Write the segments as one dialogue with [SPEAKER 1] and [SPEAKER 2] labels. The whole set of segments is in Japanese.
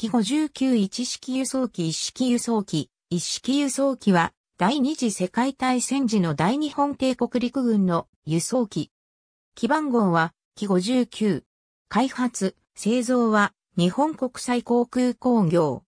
[SPEAKER 1] 機59一式輸送機一式輸送機、一式輸送機は、第二次世界大戦時の大日本帝国陸軍の輸送機。機番号は、機59。開発、製造は、日本国際航空工業。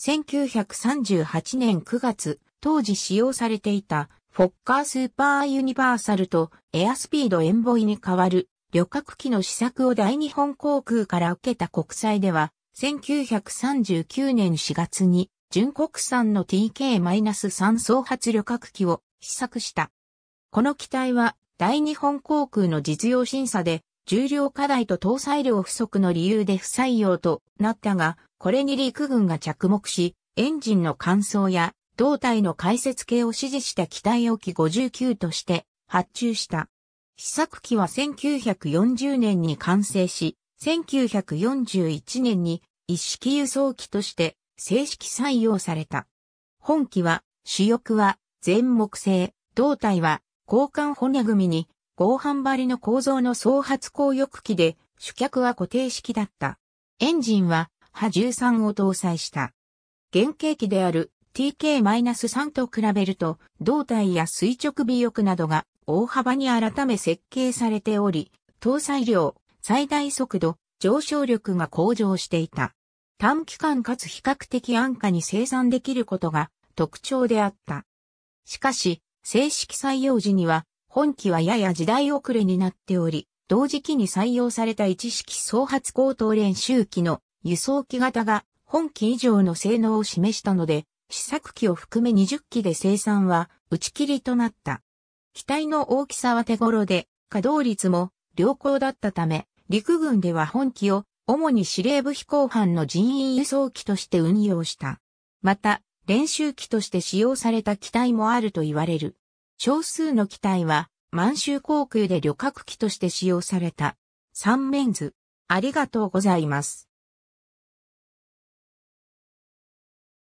[SPEAKER 1] 1938年9月、当時使用されていた、フォッカースーパーユニバーサルとエアスピードエンボイに代わる旅客機の試作を大日本航空から受けた国際では、1939年4月に、純国産の TK-3 総発旅客機を試作した。この機体は、大日本航空の実用審査で、重量課題と搭載量不足の理由で不採用となったが、これに陸軍が着目し、エンジンの乾燥や胴体の解説系を指示した機体置き59として発注した。試作機は1940年に完成し、1941年に一式輸送機として正式採用された。本機は、主翼は全木製、胴体は交換骨組に合板張りの構造の総発光翼機で主脚は固定式だった。エンジンは波13を搭載した。原型機である TK-3 と比べると胴体や垂直尾翼などが大幅に改め設計されており、搭載量、最大速度、上昇力が向上していた。短期間かつ比較的安価に生産できることが特徴であった。しかし、正式採用時には、本機はやや時代遅れになっており、同時期に採用された一式総発高等練習機の輸送機型が本機以上の性能を示したので、試作機を含め20機で生産は打ち切りとなった。機体の大きさは手頃で、稼働率も良好だったため、陸軍では本機を主に司令部飛行班の人員輸送機として運用した。また、練習機として使用された機体もあると言われる。少数の機体は、満州航空で旅客機として使用された。三面図。ありがとうございます。